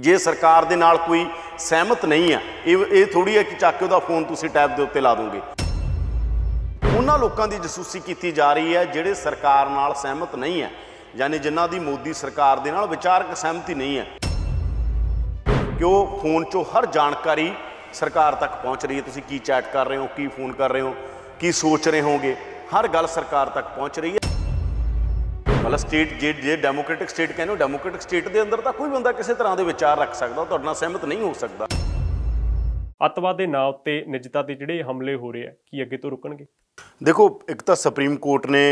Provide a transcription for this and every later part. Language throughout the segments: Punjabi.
ਜੇ ਸਰਕਾਰ ਦੇ ਨਾਲ ਕੋਈ ਸਹਿਮਤ ਨਹੀਂ ਆ ਇਹ ਇਹ ਥੋੜੀ ਹੈ ਕਿ ਚੱਕ ਕੇ ਉਹਦਾ ਫੋਨ ਤੁਸੀਂ ਟੈਬ ਦੇ ਉੱਤੇ ਲਾ ਦੋਗੇ ਉਹਨਾਂ ਲੋਕਾਂ ਦੀ ਜਸੂਸੀ ਕੀਤੀ ਜਾ ਰਹੀ ਹੈ ਜਿਹੜੇ ਸਰਕਾਰ ਨਾਲ ਸਹਿਮਤ ਨਹੀਂ ਹੈ ਯਾਨੀ ਜਿਨ੍ਹਾਂ ਦੀ ਮੋਦੀ ਸਰਕਾਰ ਦੇ ਨਾਲ ਵਿਚਾਰਕ ਸਹਿਮਤੀ ਨਹੀਂ ਹੈ ਕਿਉਂ ਫੋਨ 'ਚੋਂ ਹਰ ਜਾਣਕਾਰੀ ਸਰਕਾਰ ਤੱਕ ਪਹੁੰਚ ਰਹੀ ਹੈ ਤੁਸੀਂ ਕੀ ਚੈਟ ਕਰ ਰਹੇ ਹੋ ਕੀ ਫੋਨ ਕਰ ਰਹੇ ਹੋ ਕੀ ਸੋਚ ਰਹੇ ਹੋਗੇ ਹਰ ਗੱਲ ਸਰਕਾਰ ਤੱਕ ਪਹੁੰਚ ਰਹੀ ਹੈ ਮਤਲਬ ਸਟੇਟ ਜੇ ਡੈਮੋਕ੍ਰੈਟਿਕ ਸਟੇਟ ਕਹਿੰਦੇ ਹੋ ਡੈਮੋਕ੍ਰੈਟਿਕ ਸਟੇਟ ਦੇ ਅੰਦਰ ਤਾਂ ਕੋਈ ਬੰਦਾ ਕਿਸੇ ਤਰ੍ਹਾਂ ਦੇ ਵਿਚਾਰ ਰੱਖ ਸਕਦਾ ਤੁਹਾਡੇ ਨਾਲ ਸਹਿਮਤ ਨਹੀਂ ਹੋ ਸਕਦਾ ਅਤਵਾਦ ਦੇ ਨਾਂ ਉੱਤੇ ਨਿਜਤਾ ਦੇ ਜਿਹੜੇ ਹਮਲੇ ਹੋ ਰਹੇ ਆ ਕੀ ਅੱਗੇ ਤੋਂ ਰੁਕਣਗੇ ਦੇਖੋ ਇੱਕ ਤਾਂ ਸੁਪਰੀਮ ਕੋਰਟ ਨੇ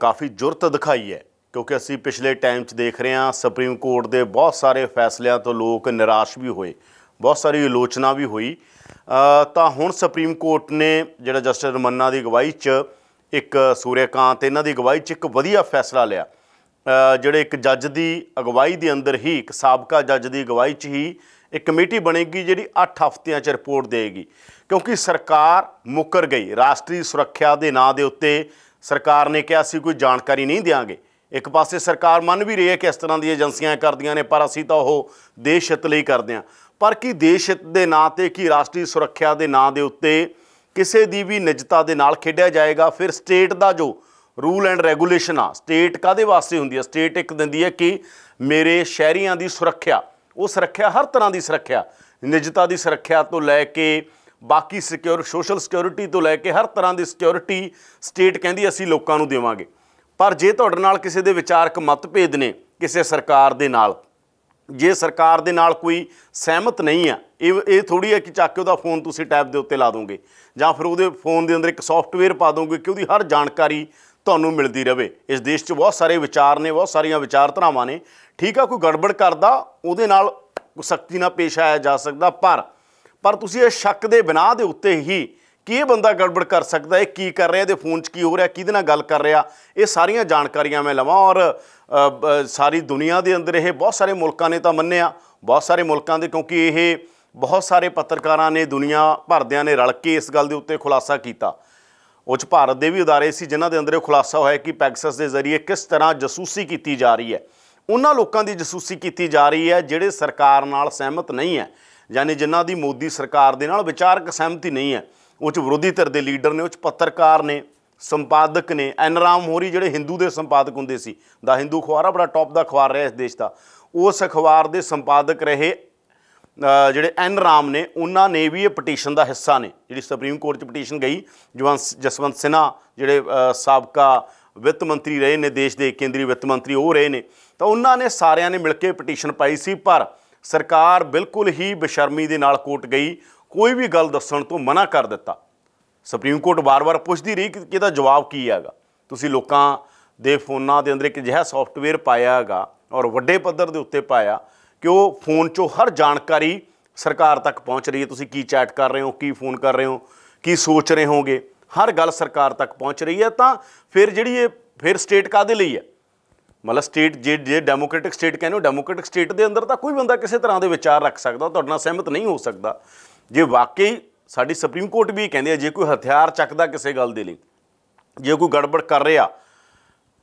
ਕਾਫੀ ਜੁਰਤ ਦਿਖਾਈ ਹੈ ਕਿਉਂਕਿ ਅਸੀਂ ਪਿਛਲੇ ਟਾਈਮ 'ਚ ਦੇਖ ਰਹੇ ਹਾਂ ਸੁਪਰੀਮ ਕੋਰਟ ਦੇ ਬਹੁਤ ਸਾਰੇ ਫੈਸਲਿਆਂ ਤੋਂ ਲੋਕ ਨਿਰਾਸ਼ ਵੀ ਹੋਏ ਬਹੁਤ ਸਾਰੀ ਆਲੋਚਨਾ ਵੀ ਹੋਈ ਤਾਂ ਹੁਣ ਸੁਪਰੀਮ ਕੋਰਟ ਨੇ ਜਿਹੜਾ ਜਸਟਿਸ ਰਮੰਨਾ ਦੀ ਅਗਵਾਈ 'ਚ ਇੱਕ ਸੂਰਿਆਕਾਂਤ ਇਹਨਾਂ ਦੀ ਅਗਵਾਈ 'ਚ ਇੱਕ ਵਧੀਆ ਫੈਸਲਾ ਲਿਆ ਜਿਹੜੇ ਇੱਕ ਜੱਜ ਦੀ ਅਗਵਾਈ ਦੇ ਅੰਦਰ ਹੀ ਇੱਕ ਸਾਬਕਾ ਜੱਜ ਦੀ ਅਗਵਾਈ 'ਚ ਹੀ ਇੱਕ ਕਮੇਟੀ ਬਣੇਗੀ ਜਿਹੜੀ 8 ਹਫ਼ਤਿਆਂ 'ਚ ਰਿਪੋਰਟ ਦੇਗੀ ਕਿਉਂਕਿ ਸਰਕਾਰ ਮੁੱਕਰ ਗਈ ਰਾਸ਼ਟਰੀ ਸੁਰੱਖਿਆ ਦੇ ਨਾਂ ਦੇ ਉੱਤੇ ਸਰਕਾਰ ਨੇ ਕਿਹਾ ਸੀ ਕੋਈ ਜਾਣਕਾਰੀ ਨਹੀਂ ਦੇਾਂਗੇ ਇੱਕ ਪਾਸੇ ਸਰਕਾਰ ਮੰਨ ਵੀ ਰਹੀ ਹੈ ਕਿ ਇਸ ਤਰ੍ਹਾਂ ਦੀਆਂ ਏਜੰਸੀਆਂ ਕਰਦੀਆਂ ਨੇ ਪਰ ਅਸੀਂ ਤਾਂ ਉਹ ਦੇਸ਼ ਹਿੱਤ ਲਈ ਕਰਦੇ ਹਾਂ ਪਰ ਕੀ ਦੇਸ਼ ਹਿੱਤ ਦੇ ਨਾਂ ਤੇ ਕੀ ਰਾਸ਼ਟਰੀ ਸੁਰੱਖਿਆ ਦੇ ਨਾਂ ਦੇ ਉੱਤੇ ਕਿਸੇ ਦੀ ਵੀ ਨਿਜਤਾ ਦੇ ਨਾਲ ਖੇਡਿਆ ਜਾਏਗਾ ਫਿਰ ਸਟੇਟ ਦਾ ਜੋ ਰੂਲ ਐਂਡ ਰੈਗੂਲੇਸ਼ਨ ਆ ਸਟੇਟ ਕਾਦੇ ਵਾਸਤੇ ਹੁੰਦੀ ਆ ਸਟੇਟ ਇੱਕ ਦਿੰਦੀ ਹੈ ਕਿ ਮੇਰੇ ਸ਼ਹਿਰੀਆਂ ਦੀ ਸੁਰੱਖਿਆ ਉਹ ਸੁਰੱਖਿਆ ਹਰ ਤਰ੍ਹਾਂ ਦੀ ਸੁਰੱਖਿਆ ਨਿਜਤਾ ਦੀ ਸੁਰੱਖਿਆ ਤੋਂ ਲੈ ਕੇ ਬਾਕੀ ਸਿਕਿਉਰ ਸੋਸ਼ਲ ਸਿਕਿਉਰਿਟੀ ਤੋਂ ਲੈ ਕੇ ਹਰ ਤਰ੍ਹਾਂ ਦੀ ਸਿਕਿਉਰਿਟੀ ਸਟੇਟ ਕਹਿੰਦੀ ਅਸੀਂ ਲੋਕਾਂ ਨੂੰ ਦੇਵਾਂਗੇ ਪਰ ਜੇ ਤੁਹਾਡੇ ਨਾਲ ਕਿਸੇ ਦੇ ਵਿਚਾਰਕ ਮਤਭੇਦ ਨੇ ਕਿਸੇ ਸਰਕਾਰ ਦੇ ਨਾਲ ਜੇ ਸਰਕਾਰ ਦੇ ਨਾਲ ਕੋਈ ਸਹਿਮਤ ਨਹੀਂ ਆ ਇਹ ਇਹ ਥੋੜੀ ਹੈ ਕਿ ਚੱਕ ਕੇ ਉਹਦਾ ਫੋਨ ਤੁਸੀਂ ਟੈਬ ਦੇ ਉੱਤੇ ਲਾ ਦੋਗੇ ਜਾਂ ਫਿਰ ਉਹਦੇ ਫੋਨ ਦੇ ਅੰਦਰ ਇੱਕ ਸੌਫਟਵੇਅਰ ਪਾ ਦੋਗੇ ਕਿ ਉਹਦੀ ਹਰ ਜਾਣਕਾਰੀ ਤੁਹਾਨੂੰ ਮਿਲਦੀ ਰਵੇ ਇਸ ਦੇਸ਼ 'ਚ ਬਹੁਤ ਸਾਰੇ ਵਿਚਾਰ ਨੇ ਬਹੁਤ ਸਾਰੀਆਂ ਵਿਚਾਰਧਾਰਾਵਾਂ ਨੇ ਠੀਕ ਆ ਕੋਈ ਗੜਬੜ ਕਰਦਾ ਉਹਦੇ ਨਾਲ ਸਖਤੀ ਨਾਲ ਪੇਸ਼ ਆਇਆ ਜਾ ਸਕਦਾ ਪਰ ਪਰ ਤੁਸੀਂ ਇਹ ਸ਼ੱਕ ਦੇ ਬਿਨਾ ਦੇ ਉੱਤੇ ਹੀ ਕਿ ਇਹ ਬੰਦਾ ਗੜਬੜ ਕਰ ਸਕਦਾ ਹੈ ਕੀ ਕਰ ਰਿਹਾ ਇਹਦੇ ਫੋਨ 'ਚ ਕੀ ਹੋ ਰਿਹਾ ਕਿਹਦੇ ਨਾਲ ਗੱਲ ਕਰ ਰਿਹਾ ਇਹ ਸਾਰੀਆਂ ਜਾਣਕਾਰੀਆਂ ਮੈਂ ਲਵਾਂ ਔਰ ਸਾਰੀ ਦੁਨੀਆ ਦੇ ਅੰਦਰ ਇਹ ਬਹੁਤ ਸਾਰੇ ਮੁਲਕਾਂ ਨੇ ਤਾਂ ਮੰਨਿਆ ਬਹੁਤ ਸਾਰੇ ਮੁਲਕਾਂ ਦੇ ਕਿਉਂਕਿ ਇਹ ਬਹੁਤ ਸਾਰੇ ਪੱਤਰਕਾਰਾਂ ਨੇ ਦੁਨੀਆ ਭਰਦਿਆਂ ਨੇ ਰਲ ਕੇ ਇਸ ਗੱਲ ਦੇ ਉੱਤੇ ਖੁਲਾਸਾ ਕੀਤਾ ਉੱਚ ਭਾਰਤ ਦੇ ਵੀ ਉਦਾਰੇ ਸੀ ਜਿਨ੍ਹਾਂ ਦੇ ਅੰਦਰ ਇਹ ਖੁਲਾਸਾ ਹੋਇਆ ਕਿ ਪੈਕਸਸ ਦੇ ਜ਼ਰੀਏ ਕਿਸ ਤਰ੍ਹਾਂ ਜਸੂਸੀ ਕੀਤੀ ਜਾ ਰਹੀ ਹੈ ਉਹਨਾਂ ਲੋਕਾਂ ਦੀ ਜਸੂਸੀ ਕੀਤੀ ਜਾ ਰਹੀ ਹੈ ਜਿਹੜੇ ਸਰਕਾਰ ਨਾਲ ਸਹਿਮਤ ਨਹੀਂ ਹੈ ਯਾਨੀ ਜਿਨ੍ਹਾਂ ਦੀ ਮੋਦੀ ਸਰਕਾਰ ਦੇ ਨਾਲ ਵਿਚਾਰਕ ਸਹਿਮਤੀ ਨਹੀਂ ਹੈ ਉਹ ਚ ਵਿਰੋਧੀ ਧਿਰ ਦੇ ਲੀਡਰ ਨੇ ਉਹ ਚ ਪੱਤਰਕਾਰ ਨੇ ਸੰਪਾਦਕ ਨੇ ਐਨਰਾਮ ਹੋਰੀ ਜਿਹੜੇ ਹਿੰਦੂ ਦੇ ਸੰਪਾਦਕ ਹੁੰਦੇ ਸੀ ਦਾ ਹਿੰਦੂ ਖਵਾਰਾ ਬੜਾ ਟੌਪ ਦਾ ਅਖਬਾਰ ਰਿਹਾ ਇਸ ਦੇਸ਼ ਦਾ ਉਸ ਅਖਬਾਰ ਦੇ ਸੰਪਾਦਕ ਰਹੇ ਜਿਹੜੇ ਐਨ ਰਾਮ ਨੇ ਉਹਨਾਂ ਨੇ ਵੀ ਇਹ ਪਟੀਸ਼ਨ ਦਾ ਹਿੱਸਾ ਨੇ ਜਿਹੜੀ ਸੁਪਰੀਮ ਕੋਰਟ 'ਚ ਪਟੀਸ਼ਨ ਗਈ ਜਸਵੰਤ ਸਿਨਾ ਜਿਹੜੇ ਸਾਬਕਾ ਵਿੱਤ ਮੰਤਰੀ ਰਹੇ ਨੇ ਦੇਸ਼ ਦੇ ਕੇਂਦਰੀ ਵਿੱਤ ਮੰਤਰੀ ਉਹ ਰਹੇ ਨੇ ਤਾਂ ਉਹਨਾਂ ਨੇ ਸਾਰਿਆਂ ਨੇ ਮਿਲ ਕੇ ਪਟੀਸ਼ਨ ਪਾਈ ਸੀ ਪਰ ਸਰਕਾਰ ਬਿਲਕੁਲ ਹੀ ਬਸ਼ਰਮੀ ਦੇ ਨਾਲ ਕੋਰਟ ਗਈ ਕੋਈ ਵੀ ਗੱਲ ਦੱਸਣ ਤੋਂ ਮਨਾ ਕਰ ਦਿੱਤਾ ਸੁਪਰੀਮ ਕੋਰਟ ਵਾਰ-ਵਾਰ ਪੁੱਛਦੀ ਰਹੀ ਕਿ ਇਹਦਾ ਜਵਾਬ ਕੀ ਹੈਗਾ ਤੁਸੀਂ ਲੋਕਾਂ ਦੇ ਫੋਨਾਂ ਦੇ ਅੰਦਰ ਇੱਕ ਜਿਹੜਾ ਸੌਫਟਵੇਅਰ ਪਾਇਆ ਹੈਗਾ ਔਰ ਵੱਡੇ ਪੱਧਰ ਦੇ ਉੱਤੇ ਪਾਇਆ ਕਿ ਉਹ ਫੋਨ 'ਚੋਂ ਹਰ ਜਾਣਕਾਰੀ ਸਰਕਾਰ ਤੱਕ ਪਹੁੰਚ ਰਹੀ ਹੈ ਤੁਸੀਂ ਕੀ ਚੈਟ ਕਰ ਰਹੇ ਹੋ ਕੀ ਫੋਨ ਕਰ ਰਹੇ ਹੋ ਕੀ ਸੋਚ ਰਹੇ ਹੋਗੇ ਹਰ ਗੱਲ ਸਰਕਾਰ ਤੱਕ ਪਹੁੰਚ ਰਹੀ ਹੈ ਤਾਂ ਫਿਰ ਜਿਹੜੀ ਇਹ ਫਿਰ ਸਟੇਟ ਕਾਦੇ ਲਈ ਹੈ ਮਤਲਬ ਸਟੇਟ ਜੇ ਡੈਮੋਕ੍ਰੈਟਿਕ ਸਟੇਟ ਕਹਿੰਦੇ ਹੋ ਡੈਮੋਕ੍ਰੈਟਿਕ ਸਟੇਟ ਦੇ ਅੰਦਰ ਤਾਂ ਕੋਈ ਬੰਦਾ ਕਿਸੇ ਤਰ੍ਹਾਂ ਦੇ ਵਿਚਾਰ ਰੱਖ ਸਕਦਾ ਤੁਹਾਡੇ ਨਾਲ ਸਹਿਮਤ ਨਹੀਂ ਹੋ ਸਕਦਾ ਜੇ ਵਾਕਈ ਸਾਡੀ ਸੁਪਰੀਮ ਕੋਰਟ ਵੀ ਕਹਿੰਦੀ ਹੈ ਜੇ ਕੋਈ ਹਥਿਆਰ ਚੱਕਦਾ ਕਿਸੇ ਗੱਲ ਦੇ ਲਈ ਜੇ ਕੋਈ ਗੜਬੜ ਕਰ ਰਿਹਾ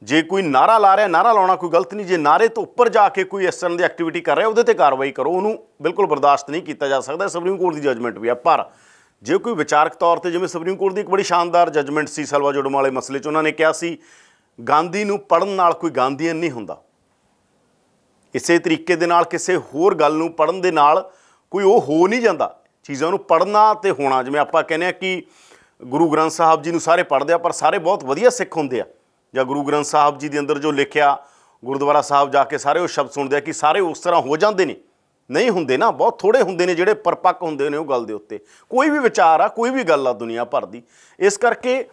ਜੇ ਕੋਈ ਨਾਰਾ ਲਾ ਰਿਹਾ ਨਾਰਾ ਲਾਉਣਾ ਕੋਈ ਗਲਤ ਨਹੀਂ ਜੇ ਨਾਰੇ ਤੋਂ ਉੱਪਰ ਜਾ ਕੇ ਕੋਈ ਇਸ ਤਰ੍ਹਾਂ ਦੀ ਐਕਟੀਵਿਟੀ ਕਰ ਰਿਹਾ ਉਹਦੇ ਤੇ ਕਾਰਵਾਈ ਕਰੋ ਉਹਨੂੰ ਬਿਲਕੁਲ ਬਰਦਾਸ਼ਤ ਨਹੀਂ ਕੀਤਾ ਜਾ ਸਕਦਾ ਸੁਪਰੀਮ ਕੋਰਟ ਦੀ ਜਜਮੈਂਟ ਵੀ ਆ ਪਰ ਜੇ ਕੋਈ ਵਿਚਾਰਕ ਤੌਰ ਤੇ ਜਿਵੇਂ ਸੁਪਰੀਮ ਕੋਰਟ ਦੀ ਇੱਕ ਬੜੀ ਸ਼ਾਨਦਾਰ ਜਜਮੈਂਟ ਸੀ ਸਲਵਾ ਜੋੜਮ ਵਾਲੇ ਮਸਲੇ 'ਚ ਉਹਨਾਂ ਨੇ ਕਿਹਾ ਸੀ ਗਾਂਧੀ ਨੂੰ ਪੜਨ ਨਾਲ ਕੋਈ ਗਾਂਧੀਅਨ ਨਹੀਂ ਹੁੰਦਾ ਇਸੇ ਤਰੀਕੇ ਦੇ ਨਾਲ ਕਿਸੇ ਹੋਰ ਗੱਲ ਨੂੰ ਪੜਨ ਦੇ ਨਾਲ ਕੋਈ ਉਹ ਹੋ ਨਹੀਂ ਜਾਂਦਾ ਚੀਜ਼ਾਂ ਨੂੰ ਪੜਨਾ ਤੇ ਹੋਣਾ ਜਿਵੇਂ ਆਪਾਂ ਕਹਿੰਦੇ ਆ ਕਿ ਗੁਰੂ ਗ੍ਰੰਥ ਸਾਹਿਬ ਜੀ ਨੂੰ ਸਾਰੇ ਪੜਦੇ ਆ ਪਰ ਸਾਰੇ ਬਹੁਤ ਵਧੀਆ ਸਿੱਖ ਹੁੰਦੇ ਆ ਜਾਂ ਗੁਰੂ ਗ੍ਰੰਥ ਸਾਹਿਬ ਜੀ ਦੇ ਅੰਦਰ ਜੋ ਲਿਖਿਆ ਗੁਰਦੁਆਰਾ ਸਾਹਿਬ ਜਾ ਕੇ ਸਾਰੇ ਉਹ ਸ਼ਬਦ ਸੁਣਦੇ ਆ ਕਿ ਸਾਰੇ ਉਸ ਤਰ੍ਹਾਂ ਹੋ ਜਾਂਦੇ ਨੇ ਨਹੀਂ ਹੁੰਦੇ ਨਾ ਬਹੁਤ ਥੋੜੇ ਹੁੰਦੇ ਨੇ ਜਿਹੜੇ ਪਰਪੱਕ ਹੁੰਦੇ ਨੇ ਉਹ ਗੱਲ ਦੇ ਉੱਤੇ ਕੋਈ ਵੀ ਵਿਚਾਰ ਆ ਕੋਈ ਵੀ ਗੱਲ ਆ ਦੁਨੀਆ ਭਰ ਦੀ ਇਸ ਕਰਕੇ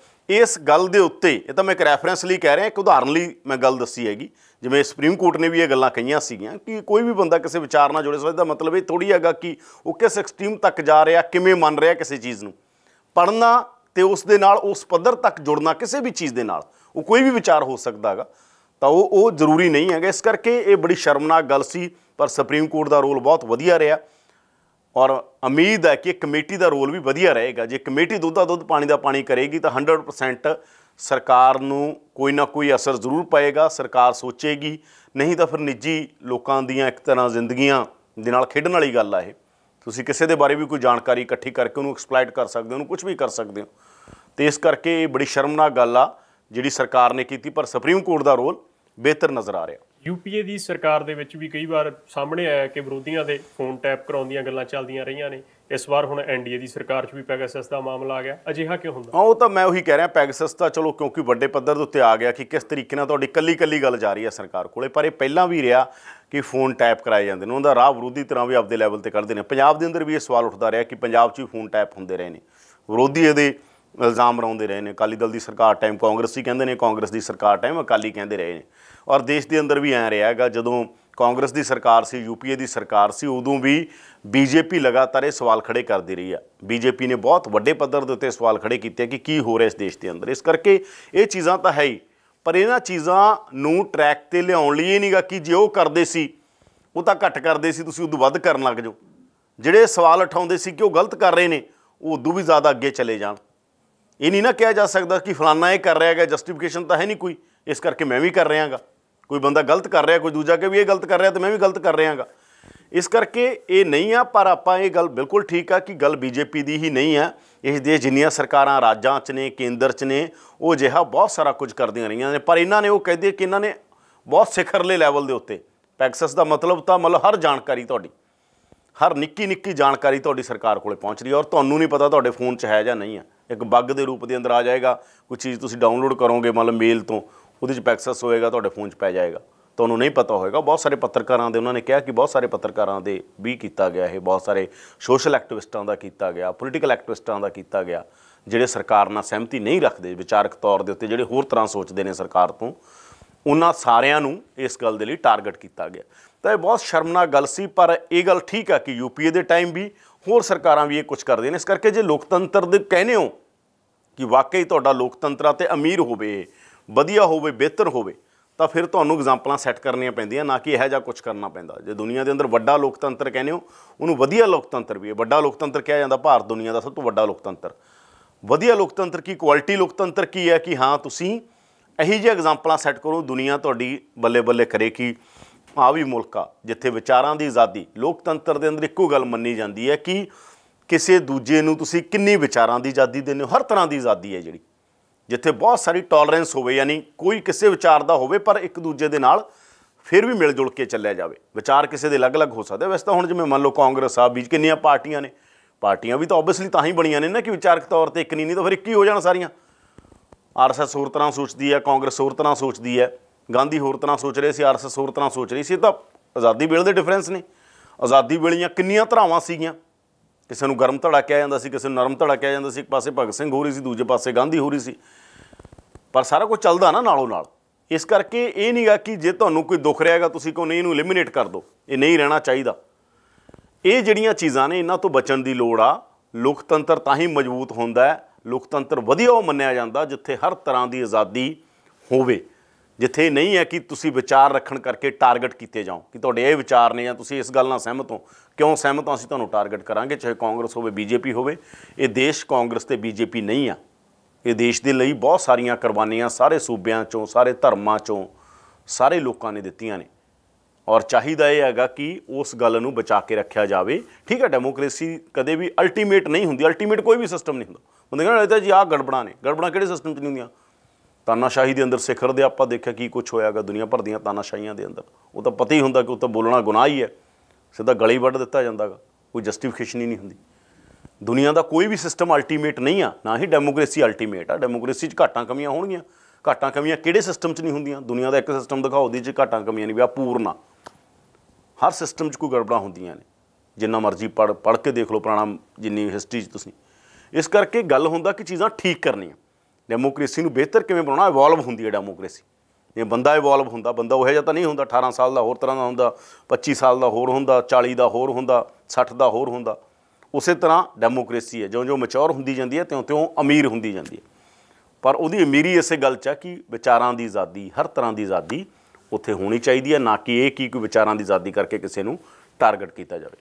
ਇਸ ਗੱਲ ਦੇ ਉੱਤੇ ਇਹ ਤਾਂ ਮੈਂ ਇੱਕ ਰੈਫਰੈਂਸ ਲਈ ਕਹਿ ਰਿਹਾ ਇੱਕ ਉਦਾਹਰਨ ਲਈ ਮੈਂ ਗੱਲ ਦੱਸੀ ਹੈਗੀ ਜਿਵੇਂ ਸੁਪਰੀਮ ਕੋਰਟ ਨੇ ਵੀ ਇਹ ਗੱਲਾਂ ਕਹੀਆਂ ਸੀਗੀਆਂ ਕਿ ਕੋਈ ਵੀ ਬੰਦਾ ਕਿਸੇ ਵਿਚਾਰ ਨਾਲ ਜੁੜੇ ਸਕਦਾ ਮਤਲਬ ਇਹ ਥੋੜੀ ਹੈਗਾ ਕਿ ਉਹ ਕਿਸ ਐਕਸਟ੍ਰੀਮ ਤੱਕ ਜਾ ਰਿਹਾ ਕਿਵੇਂ ਮੰਨ ਰਿਹਾ ਕਿਸੇ ਚੀਜ਼ ਨੂੰ ਪੜਨਾ ਤੇ ਉਸ ਦੇ ਨਾਲ ਉਸ ਪੱਧਰ ਤੱਕ ਜੁੜਨਾ ਕਿਸੇ ਵੀ ਚੀਜ਼ ਦੇ ਨਾਲ ਉਹ ਕੋਈ ਵੀ ਵਿਚਾਰ ਹੋ ਸਕਦਾ ਹੈਗਾ ਤਾਂ ਉਹ ਉਹ ਜ਼ਰੂਰੀ ਨਹੀਂ ਹੈਗਾ ਇਸ ਕਰਕੇ ਇਹ ਬੜੀ ਸ਼ਰਮਨਾਕ ਗੱਲ ਸੀ ਪਰ ਸੁਪਰੀਮ ਕੋਰਟ ਦਾ ਰੋਲ ਬਹੁਤ ਵਧੀਆ ਰਿਹਾ ਔਰ ਉਮੀਦ ਹੈ ਕਿ ਕਮੇਟੀ ਦਾ ਰੋਲ ਵੀ ਵਧੀਆ ਰਹੇਗਾ ਜੇ ਕਮੇਟੀ ਦੁੱਧਾ ਦੁੱਧ ਪਾਣੀ ਦਾ ਪਾਣੀ ਕਰੇਗੀ ਤਾਂ 100% ਸਰਕਾਰ ਨੂੰ ਕੋਈ ਨਾ ਕੋਈ ਅਸਰ ਜ਼ਰੂਰ ਪਏਗਾ ਸਰਕਾਰ ਸੋਚੇਗੀ ਨਹੀਂ ਤਾਂ ਫਿਰ ਨਿੱਜੀ ਲੋਕਾਂ ਦੀਆਂ ਇੱਕ ਤਰ੍ਹਾਂ ਜ਼ਿੰਦਗੀਆਂ ਦੇ ਨਾਲ ਖੇਡਣ ਵਾਲੀ ਗੱਲ ਆ ਇਹ ਤੁਸੀਂ ਕਿਸੇ ਦੇ ਬਾਰੇ ਵੀ ਕੋਈ ਜਾਣਕਾਰੀ ਇਕੱਠੀ ਕਰਕੇ ਉਹਨੂੰ ਐਕਸਪਲੋਇਟ ਕਰ ਸਕਦੇ ਹੋ ਉਹਨੂੰ ਕੁਝ ਵੀ ਕਰ ਸਕਦੇ ਹੋ ਤੇ ਇਸ ਕਰਕੇ ਇਹ ਬੜੀ ਸ਼ਰਮਨਾਕ ਗੱਲ ਆ ਜਿਹੜੀ ਸਰਕਾਰ ਨੇ ਕੀਤੀ ਪਰ ਸੁਪਰੀਮ ਕੋਰਟ ਦਾ ਰੋਲ ਬਿਹਤਰ ਨਜ਼ਰ ਆ ਰਿਹਾ ਯੂਪੀਏ ਦੀ ਸਰਕਾਰ ਦੇ ਵਿੱਚ ਵੀ ਕਈ ਵਾਰ ਸਾਹਮਣੇ ਆਇਆ ਕਿ ਵਿਰੋਧੀਆਂ ਦੇ ਫੋਨ ਟੈਪ ਕਰਾਉਂਦੀਆਂ ਗੱਲਾਂ ਚੱਲਦੀਆਂ ਰਹੀਆਂ ਨੇ ਇਸ ਵਾਰ ਹੁਣ ਐਨਡੀਏ ਦੀ ਸਰਕਾਰ 'ਚ ਵੀ ਪੈਗਾਸਸ ਦਾ ਮਾਮਲਾ ਆ ਗਿਆ ਅਜਿਹਾ ਕਿਉਂ ਹੁੰਦਾ ਉਹ ਤਾਂ ਮੈਂ ਉਹੀ ਕਹਿ ਰਿਹਾ ਪੈਗਾਸਸ ਤਾਂ ਚਲੋ ਕਿਉਂਕਿ ਵੱਡੇ ਪੱਧਰ ਦੇ ਉੱਤੇ ਆ ਗਿਆ ਕਿ ਕਿਸ ਤਰੀਕੇ ਨਾਲ ਤੁਹਾਡੀ ਕੱਲੀ ਕੱਲੀ ਗੱਲ ਜਾ ਰਹੀ ਹੈ ਸਰਕਾਰ ਕੋਲੇ ਪਰ ਇਹ ਪਹਿਲਾਂ ਵੀ ਰਿਹਾ ਕਿ ਫੋਨ ਟੈਪ ਕਰਾਏ ਜਾਂਦੇ ਨੇ ਉਹਦਾ ਰਾਹ ਵਿਰੋਧੀ ਤਰ੍ਹਾਂ ਵੀ ਆਪਦੇ ਲੈਵਲ ਤੇ ਕਰਦੇ ਨੇ ਪੰਜਾਬ ਦੇ ਅੰਦਰ ਵੀ ਇਹ ਸਵਾਲ ਉੱਠਦਾ ਰਿਹਾ ਕਿ ਪੰਜਾਬ 'ਚ ਵੀ ਫੋਨ ਟੈਪ ਹੁੰਦੇ ਰਹੇ ਨੇ ਵਿਰੋਧੀ ਇਹਦੇ ਇਲਜ਼ਾਮ ਲਾਉਂਦੇ ਰਹੇ ਨੇ ਅਕਾਲੀ ਦਲ ਦੀ ਸਰਕਾਰ ਟਾਈਮ ਕਾਂਗਰਸੀ ਕਹਿੰਦੇ ਨੇ ਕਾਂਗਰਸ ਦੀ ਸਰਕਾਰ ਟਾਈਮ ਅਕਾਲੀ ਕਹਿੰਦੇ ਰਹੇ ਨੇ ਔਰ ਦੇਸ਼ ਦੇ ਅੰਦਰ ਵੀ ਐ ਰਿਹਾ ਹੈਗਾ ਜਦੋਂ ਕਾਂਗਰਸ ਦੀ ਸਰਕਾਰ ਸੀ ਯੂਪੀਏ ਦੀ ਸਰਕਾਰ ਸੀ ਉਦੋਂ ਵੀ ਬੀਜੇਪੀ ਲਗਾਤਾਰ ਇਹ ਸਵਾਲ ਖੜੇ ਕਰਦੀ ਰਹੀ ਆ ਬੀਜੇਪੀ ਨੇ ਬਹੁਤ ਵੱਡੇ ਪੱਧਰ ਦੇ ਉੱਤੇ ਸਵਾਲ ਖੜੇ ਕੀਤੇ ਕਿ ਕੀ ਹੋ ਰਿਹਾ ਇਸ ਦੇਸ਼ ਦੇ ਅੰਦਰ ਇਸ ਕਰਕੇ ਇਹ ਚੀਜ਼ਾਂ ਤਾਂ ਹੈ ਹੀ ਪਰ ਇਹਨਾਂ ਚੀਜ਼ਾਂ ਨੂੰ ਟਰੈਕ ਤੇ ਲਿਆਉਣ ਲਈ ਇਹ ਨਹੀਂਗਾ ਕਿ ਜੇ ਉਹ ਕਰਦੇ ਸੀ ਉਹ ਤਾਂ ਘੱਟ ਕਰਦੇ ਸੀ ਤੁਸੀਂ ਉਦੋਂ ਵੱਧ ਕਰਨ ਲੱਗ ਜਾਓ ਜਿਹੜੇ ਸਵਾਲ ਉਠਾਉਂਦੇ ਸੀ ਕਿ ਉਹ ਗਲਤ ਕਰ ਰਹੇ ਨੇ ਉਹ ਉਦੋਂ ਵੀ ਜ਼ਿਆਦਾ ਅੱਗੇ ਚਲੇ ਜਾਣ ਇਹ ਨਹੀਂ ਨਾ ਕਿਹਾ ਜਾ ਸਕਦਾ ਕਿ ਫਲਾਨਾ ਇਹ ਕਰ ਰਿਹਾ ਹੈਗਾ ਜਸਟੀਫਿਕੇਸ਼ਨ ਤਾਂ ਹੈ ਨਹੀਂ ਕੋਈ ਇਸ ਕਰਕੇ ਮੈਂ ਵੀ ਕਰ ਰਿਹਾਗਾ ਕੋਈ ਬੰਦਾ ਗਲਤ ਕਰ ਰਿਹਾ ਕੋਈ ਦੂਜਾ ਕਿ ਵੀ ਇਹ ਗਲਤ ਕਰ ਰਿਹਾ ਤੇ ਮੈਂ ਵੀ ਗਲਤ ਕਰ ਰਿਹਾਗਾ ਇਸ ਕਰਕੇ ਇਹ ਨਹੀਂ ਆ ਪਰ ਆਪਾਂ ਇਹ ਗੱਲ ਬਿਲਕੁਲ ਠੀਕ ਆ ਕਿ ਗੱਲ ਬੀਜੇਪੀ ਦੀ ਹੀ ਨਹੀਂ ਆ ਇਸ ਦੇ ਜਿੰਨੀਆਂ ਸਰਕਾਰਾਂ ਰਾਜਾਂ 'ਚ ਨੇ ਕੇਂਦਰ 'ਚ ਨੇ ਉਹ ਜਿਹਾ ਬਹੁਤ ਸਾਰਾ ਕੁਝ ਕਰਦੀਆਂ ਰਹੀਆਂ ਨੇ ਪਰ ਇਹਨਾਂ ਨੇ ਉਹ ਕਹਿੰਦੇ ਕਿ ਇਹਨਾਂ ਨੇ ਬਹੁਤ ਸਿਖਰਲੇ ਲੈਵਲ ਦੇ ਉੱਤੇ ਪੈਕਸਸ ਦਾ ਮਤਲਬ ਤਾਂ ਮਤਲਬ ਹਰ ਜਾਣਕਾਰੀ ਤੁਹਾਡੀ ਹਰ ਨਿੱਕੀ ਨਿੱਕੀ ਜਾਣਕਾਰੀ ਤੁਹਾਡੀ ਸਰਕਾਰ ਕੋਲੇ ਪਹੁੰਚ ਰਹੀ ਹੈ ਔਰ ਤੁਹਾਨੂੰ ਨਹੀਂ ਪਤਾ ਤੁਹਾਡੇ ਫੋਨ 'ਚ ਹੈ ਜਾਂ ਨਹੀਂ ਹੈ ਇੱਕ ਬੱਗ ਦੇ ਰੂਪ ਦੇ ਅੰਦਰ ਆ ਜਾਏਗਾ ਕੋਈ ਚੀਜ਼ ਤੁਸੀਂ ਡਾਊਨਲੋਡ ਕਰੋਗੇ ਮਤਲਬ ਮੇਲ ਤੋਂ ਉਹਦੇ 'ਚ ਪੈਕਸਸ ਹੋਏਗਾ ਤੁਹਾਡੇ ਫੋਨ 'ਚ ਪੈ ਜਾਏਗਾ ਤੁਹਾਨੂੰ ਨਹੀਂ ਪਤਾ ਹੋਏਗਾ ਬਹੁਤ ਸਾਰੇ ਪੱਤਰਕਾਰਾਂ ਦੇ ਉਹਨਾਂ ਨੇ ਕਿਹਾ ਕਿ ਬਹੁਤ ਸਾਰੇ ਪੱਤਰਕਾਰਾਂ ਦੇ ਵੀ ਕੀਤਾ ਗਿਆ ਇਹ ਬਹੁਤ ਸਾਰੇ ਸੋਸ਼ਲ ਐਕਟਿਵਿਸਟਾਂ ਦਾ ਕੀਤਾ ਗਿਆ ਪੋਲੀਟੀਕਲ ਐਕਟਿਵਿਸਟਾਂ ਦਾ ਕੀਤਾ ਗਿਆ ਜਿਹੜੇ ਸਰਕਾਰ ਨਾਲ ਸਹਿਮਤੀ ਨਹੀਂ ਰੱਖਦੇ ਵਿਚਾਰਕ ਤੌਰ ਦੇ ਉੱਤੇ ਜਿਹੜੇ ਹੋਰ ਤਰ੍ਹਾਂ ਸੋਚਦੇ ਨੇ ਸਰਕਾਰ ਤੋਂ ਉਹਨਾਂ ਸਾਰਿਆਂ ਨੂੰ ਇਸ ਗੱਲ ਦੇ ਲਈ ਟਾਰਗੇਟ ਕੀਤਾ ਗਿਆ ਤਾਂ ਇਹ ਬਹੁਤ ਸ਼ਰਮਨਾਕ ਗੱਲ ਸੀ ਪਰ ਇਹ ਗੱਲ ਠੀਕ ਆ ਕਿ ਯੂਪੀਏ ਦੇ ਟਾਈਮ ਵੀ ਹੋਰ ਸਰਕਾਰਾਂ ਵੀ ਇਹ ਕੁਝ ਕਰਦੇ ਨੇ ਇਸ ਕਰਕੇ ਜੇ ਲੋਕਤੰਤਰ ਦੇ ਕਹਿੰਦੇ ਹੋ ਕਿ ਵਾਕਈ ਤੁਹਾਡਾ ਲੋਕਤੰਤਰ ਆ ਤੇ ਅਮੀਰ ਹੋਵੇ ਵਧੀਆ ਹੋਵੇ ਬਿਹਤਰ ਹੋਵੇ ਤਾਂ ਫਿਰ ਤੁਹਾਨੂੰ ਐਗਜ਼ਾਮਪਲਾਂ ਸੈੱਟ ਕਰਨੀਆਂ ਪੈਂਦੀਆਂ ਨਾ ਕਿ ਇਹੋ ਜਿਹਾ ਕੁਝ ਕਰਨਾ ਪੈਂਦਾ ਜੇ ਦੁਨੀਆ ਦੇ ਅੰਦਰ ਵੱਡਾ ਲੋਕਤੰਤਰ ਕਹਿੰਦੇ ਹੋ ਉਹਨੂੰ ਵਧੀਆ ਲੋਕਤੰਤਰ ਵੀ ਹੈ ਵੱਡਾ ਲੋਕਤੰਤਰ ਕਿਹਾ ਜਾਂਦਾ ਭਾਰਤ ਦੁਨੀਆ ਦਾ ਸਭ ਤੋਂ ਵੱਡਾ ਲੋਕਤੰਤਰ ਵਧੀਆ ਲੋਕਤੰਤਰ ਕੀ ਕੁਆਲਿਟੀ ਲੋਕਤੰਤਰ ਕੀ ਹੈ ਕਿ ਹਾਂ ਤੁਸੀਂ ਇਹੀ ਜਿਹੇ ਐਗਜ਼ਾਮਪਲਾਂ ਸੈੱਟ ਕਰੋ ਦੁਨੀਆ ਤੁਹਾਡੀ ਬੱਲੇ ਬੱਲੇ ਕਰੇ ਕਿ ਆ ਵੀ ਜਿੱਥੇ ਵਿਚਾਰਾਂ ਦੀ ਆਜ਼ਾਦੀ ਲੋਕਤੰਤਰ ਦੇ ਅੰਦਰ ਇੱਕੋ ਗੱਲ ਮੰਨੀ ਜਾਂਦੀ ਹੈ ਕਿ ਕਿਸੇ ਦੂਜੇ ਨੂੰ ਤੁਸੀਂ ਕਿੰਨੀ ਵਿਚਾਰਾਂ ਦੀ ਆਜ਼ਾਦੀ ਦਿੰਦੇ ਹੋ ਹਰ ਤਰ੍ਹਾਂ ਦੀ ਆਜ਼ਾਦੀ ਹੈ ਜਿਹੜੀ ਜਿੱਥੇ ਬਹੁਤ ਸਾਰੀ ਟੋਲਰੈਂਸ ਹੋਵੇ ਯਾਨੀ ਕੋਈ ਕਿਸੇ ਵਿਚਾਰ ਦਾ ਹੋਵੇ ਪਰ ਇੱਕ ਦੂਜੇ ਦੇ ਨਾਲ ਫਿਰ ਵੀ ਮਿਲ ਜੁਲ ਕੇ ਚੱਲਿਆ ਜਾਵੇ ਵਿਚਾਰ ਕਿਸੇ ਦੇ ਅਲੱਗ-ਅਲੱਗ ਹੋ ਸਕਦੇ ਵੈਸੇ ਤਾਂ ਹੁਣ ਜਿਵੇਂ ਮੰਨ ਲਓ ਕਾਂਗਰਸ ਆ ਵੀ ਕਿੰਨੀਆਂ ਪਾਰਟੀਆਂ ਨੇ ਪਾਰਟੀਆਂ ਵੀ ਤਾਂ ਆਬਵੀਅਸਲੀ ਤਾਂ ਹੀ ਬਣੀਆਂ ਨੇ ਨਾ ਕਿ ਵਿਚਾਰਕ ਤੌਰ ਤੇ ਇੱਕ ਨਹੀਂ ਨਹੀਂ ਤਾਂ ਫਿਰ ਇੱਕ ਹੀ ਹੋ ਜਾਣ ਸਾਰੀਆਂ ਆਰਐਸਐਸ ਹੋਰ ਤਰ੍ਹਾਂ ਸੋਚਦੀ ਹੈ ਕਾਂਗਰਸ ਹੋਰ ਤਰ੍ਹਾਂ ਸੋਚਦੀ ਹੈ ਗਾਂਧੀ ਹੋਰ ਤਰ੍ਹਾਂ ਸੋਚ ਰਹੇ ਸੀ ਆਰਐਸਐਸ ਹੋਰ ਤਰ੍ਹਾਂ ਸੋਚ ਰਹੀ ਸੀ ਤਾਂ ਆਜ਼ਾਦੀ ਵੇਲੇ ਦੇ ਡਿਫਰੈਂਸ ਨੇ ਆਜ਼ਾਦੀ ਵੇਲੀਆਂ ਕਿੰਨੀਆਂ ਧਰਾਵਾਂ ਸੀਗੀਆਂ ਕਿਸੇ ਨੂੰ ਗਰਮ ਧੜਾ ਕਿਹਾ ਜਾਂਦਾ ਸੀ ਕਿਸੇ ਨੂੰ ਨਰਮ ਧੜਾ ਕਿਹਾ ਜਾਂਦਾ ਸੀ ਇੱਕ ਪਾਸੇ ਭਗਤ ਸਿੰਘ ਹੋ ਰਹੀ ਸੀ ਦੂਜੇ ਪਾਸੇ ਗਾਂਧੀ ਹੋ ਰਹੀ ਸੀ ਪਰ ਸਾਰਾ ਕੁਝ ਚੱਲਦਾ ਨਾ ਨਾਲੋਂ ਨਾਲ ਇਸ ਕਰਕੇ ਇਹ ਨਹੀਂਗਾ ਕਿ ਜੇ ਤੁਹਾਨੂੰ ਕੋਈ ਦੁੱਖ ਰਿਹਾਗਾ ਤੁਸੀਂ ਕਹੋ ਨਹੀਂ ਇਹਨੂੰ ਐਲੀਮੀਨੇਟ ਕਰ ਦਿਓ ਇਹ ਨਹੀਂ ਰਹਿਣਾ ਚਾਹੀਦਾ ਇਹ ਜਿਹੜੀਆਂ ਚੀਜ਼ਾਂ ਨੇ ਇਹਨਾਂ ਤੋਂ ਬਚਣ ਦੀ ਲੋੜ ਆ ਲੋਕਤੰਤਰ ਤਾਂ ਹੀ ਮਜ਼ਬੂਤ ਹੁੰਦਾ ਹੈ ਲੋਕਤੰਤਰ ਵਧੀਆ ਉਹ ਮੰਨਿਆ ਜਾਂਦਾ ਜਿੱਥੇ ਹਰ ਤਰ੍ਹਾਂ ਦੀ ਆਜ਼ਾਦੀ ਹੋਵੇ ਜਿੱਥੇ ਨਹੀਂ ਹੈ ਕਿ ਤੁਸੀਂ ਵਿਚਾਰ ਰੱਖਣ ਕਰਕੇ ਟਾਰਗੇਟ ਕੀਤੇ ਜਾਓ ਕਿ ਤੁਹਾਡੇ ਇਹ ਵਿਚਾਰ ਨੇ ਜਾਂ ਤੁਸੀਂ ਇਸ ਗੱਲ ਨਾਲ ਸਹਿਮਤ ਹੋ ਕਿਉਂ ਸਹਿਮਤ ਹੋ ਅਸੀਂ ਤੁਹਾਨੂੰ ਟਾਰਗੇਟ ਕਰਾਂਗੇ ਚਾਹੇ ਕਾਂਗਰਸ ਹੋਵੇ ਬੀਜੇਪੀ ਹੋਵੇ ਇਹ ਦੇਸ਼ ਕਾਂਗਰਸ ਤੇ ਬੀਜੇਪੀ ਨਹੀਂ ਆ ਇਹ ਦੇਸ਼ ਦੇ ਲਈ ਬਹੁਤ ਸਾਰੀਆਂ ਕੁਰਬਾਨੀਆਂ ਸਾਰੇ ਸੂਬਿਆਂ ਚੋਂ ਸਾਰੇ ਧਰਮਾਂ ਚੋਂ ਸਾਰੇ ਲੋਕਾਂ ਨੇ ਦਿੱਤੀਆਂ ਨੇ ਔਰ ਚਾਹੀਦਾ ਇਹ ਹੈਗਾ ਕਿ ਉਸ ਗੱਲ ਨੂੰ ਬਚਾ ਕੇ ਰੱਖਿਆ ਜਾਵੇ ਠੀਕ ਹੈ ਡੈਮੋਕ੍ਰੇਸੀ ਕਦੇ ਵੀ ਅਲਟੀਮੇਟ ਨਹੀਂ ਹੁੰਦੀ ਅਲਟੀਮੇਟ ਕੋਈ ਵੀ ਸਿਸਟਮ ਨਹੀਂ ਹੁੰਦਾ ਬੰਦੇ ਕਹਿੰਦੇ ਜੀ ਆਹ ਗੜਬੜਾ ਨੇ ਗੜਬੜਾ ਕਿਹੜੇ ਸਿਸਟਮ 'ਚ ਨਹੀਂ ਹੁੰਦੀਆਂ ਤਾਨਾਸ਼ਾਹੀ ਦੇ ਅੰਦਰ ਸਿਖਰ ਦੇ ਆਪਾਂ ਦੇਖਿਆ ਕੀ ਕੁਝ ਹੋਇਆਗਾ ਦੁਨੀਆ ਭਰ ਦੀਆਂ ਤਾਨਾਸ਼ਾਹੀਆਂ ਦੇ ਅੰਦਰ ਉਹ ਤਾਂ ਪਤਾ ਹੀ ਹੁੰਦਾ ਕਿ ਉਹ ਤਾਂ ਬੋਲਣਾ ਗੁਨਾਹ ਹੀ ਹੈ ਸਿੱਧਾ ਗਲੀ ਵੱਢ ਦਿੱਤਾ ਜਾਂਦਾਗਾ ਕੋਈ ਜਸਟੀਫਿਕੇਸ਼ਨ ਹੀ ਨਹੀਂ ਹੁੰਦੀ ਦੁਨੀਆ ਦਾ ਕੋਈ ਵੀ ਸਿਸਟਮ ਅਲਟੀਮੇਟ ਨਹੀਂ ਆ ਨਾ ਹੀ ਡੈਮੋਕ੍ਰੇਸੀ ਅਲਟੀਮੇਟ ਆ ਡੈਮੋਕ੍ਰੇਸੀ 'ਚ ਘਾਟਾਂ ਕਮੀਆਂ ਹੋਣਗੀਆਂ ਘਾਟਾਂ ਕਮੀਆਂ ਕਿਹੜੇ ਸਿਸਟਮ 'ਚ ਨਹੀਂ ਹੁੰਦੀਆਂ ਦੁਨੀਆ ਦਾ ਇੱਕ ਸਿਸਟਮ ਦਿਖਾਓ ਦੀ 'ਚ ਘਾਟਾਂ ਕਮੀਆਂ ਨਹੀਂ ਵੀ ਆ ਪੂਰਨਾ ਹਰ ਸਿਸਟਮ 'ਚ ਕੋਈ ਗੜਬੜਾਂ ਹੁੰਦੀਆਂ ਨੇ ਜਿੰਨਾ ਮਰਜ਼ੀ ਪੜ ਪੜ ਕੇ ਦੇਖ ਲਓ ਪੁਰਾਣਾ ਜਿੰਨੀ ਹਿਸਟਰੀ 'ਚ ਤੁਸੀਂ ਇਸ ਕਰਕੇ ਗੱਲ ਹੁੰਦਾ ਕਿ ਚੀਜ਼ਾਂ ਠੀਕ ਕਰਨੀਆਂ ਡੈਮੋਕ੍ਰੇਸੀ ਨੂੰ ਬਿਹਤਰ ਕਿਵੇਂ ਬਣਾਉਣਾ ਇਵੋਲਵ ਹੁੰਦੀ ਹੈ ਡੈਮੋਕ੍ਰੇਸੀ ਇਹ ਬੰਦਾ ਇਵੋਲਵ ਹੁੰਦਾ ਬੰਦਾ ਉਹ ਜਿਹਾ ਤਾਂ ਨਹੀਂ ਹੁੰਦਾ 18 ਸਾਲ ਦਾ ਹੋਰ ਤਰ੍ਹਾਂ ਦਾ ਹੁੰਦਾ 25 ਸਾਲ ਦਾ ਹੋਰ ਹੁੰਦਾ 40 ਦਾ ਹੋਰ ਹੁੰਦਾ 60 ਦਾ ਹੋਰ ਹੁੰਦਾ ਉਸੇ ਤਰ੍ਹਾਂ ਡੈਮੋਕ੍ਰੇਸੀ ਹੈ ਜਿਉਂ-ਜਿਉਂ ਮੈਚੁਰ ਹੁੰਦੀ ਜਾਂਦੀ ਹੈ ਤਿਉਂ-ਤਿਉਂ ਅਮੀਰ ਹੁੰਦੀ ਜਾਂਦੀ ਹੈ ਪਰ ਉਹਦੀ ਅਮੀਰੀ ਇਸੇ ਗੱਲ 'ਚ ਆ ਕਿ ਵਿਚਾਰਾਂ ਦੀ ਆਜ਼ਾਦੀ ਹਰ ਤਰ੍ਹਾਂ ਦੀ ਆਜ਼ਾਦੀ ਉੱਥੇ ਹੋਣੀ ਚਾਹੀਦੀ ਹੈ ਨਾ ਕਿ ਇਹ ਕਿ ਕੋਈ ਵਿਚਾਰਾਂ ਦੀ ਆਜ਼ਾਦੀ ਕਰਕੇ ਕਿਸੇ ਨੂੰ ਟਾਰਗੇਟ ਕੀਤਾ ਜਾਵੇ